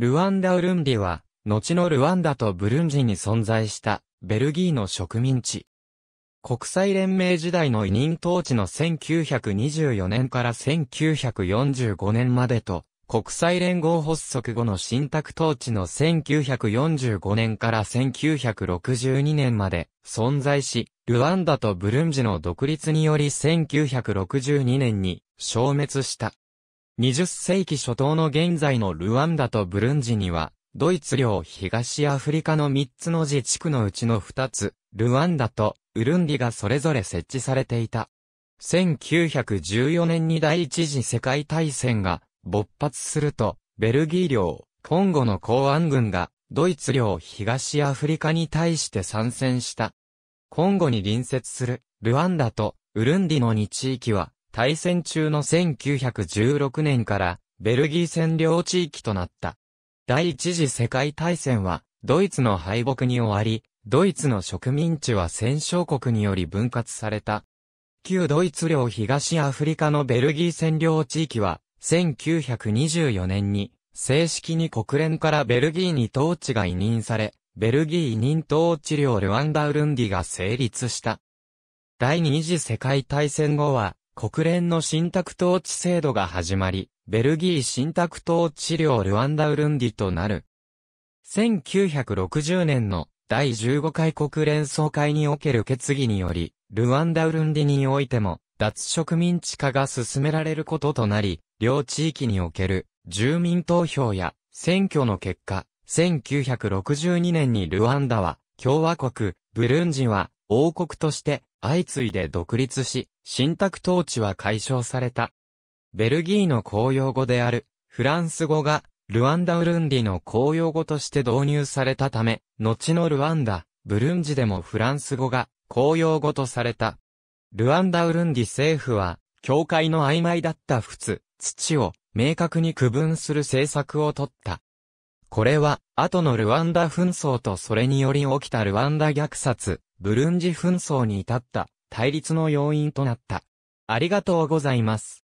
ルワンダ・ウルンディは、後のルワンダとブルンジに存在した、ベルギーの植民地。国際連盟時代の委任統治の1924年から1945年までと、国際連合発足後の新宅統治の1945年から1962年まで存在し、ルワンダとブルンジの独立により1962年に消滅した。20世紀初頭の現在のルワンダとブルンジには、ドイツ領東アフリカの3つの自治区のうちの2つ、ルワンダとウルンディがそれぞれ設置されていた。1914年に第一次世界大戦が勃発すると、ベルギー領、コンゴの公安軍が、ドイツ領東アフリカに対して参戦した。コンゴに隣接する、ルワンダとウルンディの2地域は、大戦中の1916年からベルギー占領地域となった。第一次世界大戦はドイツの敗北に終わり、ドイツの植民地は戦勝国により分割された。旧ドイツ領東アフリカのベルギー占領地域は、1924年に正式に国連からベルギーに統治が委任され、ベルギー委任統治領ルワンダウルンディが成立した。第二次世界大戦後は、国連の信託統治制度が始まり、ベルギー信託統治領ルワンダウルンディとなる。1960年の第15回国連総会における決議により、ルワンダウルンディにおいても、脱植民地化が進められることとなり、両地域における住民投票や選挙の結果、1962年にルワンダは共和国、ブルンジは王国として相次いで独立し、信託統治は解消された。ベルギーの公用語である、フランス語が、ルワンダ・ウルンディの公用語として導入されたため、後のルワンダ、ブルンジでもフランス語が公用語とされた。ルワンダ・ウルンディ政府は、教会の曖昧だった仏、土を明確に区分する政策をとった。これは、後のルワンダ紛争とそれにより起きたルワンダ虐殺、ブルンジ紛争に至った対立の要因となった。ありがとうございます。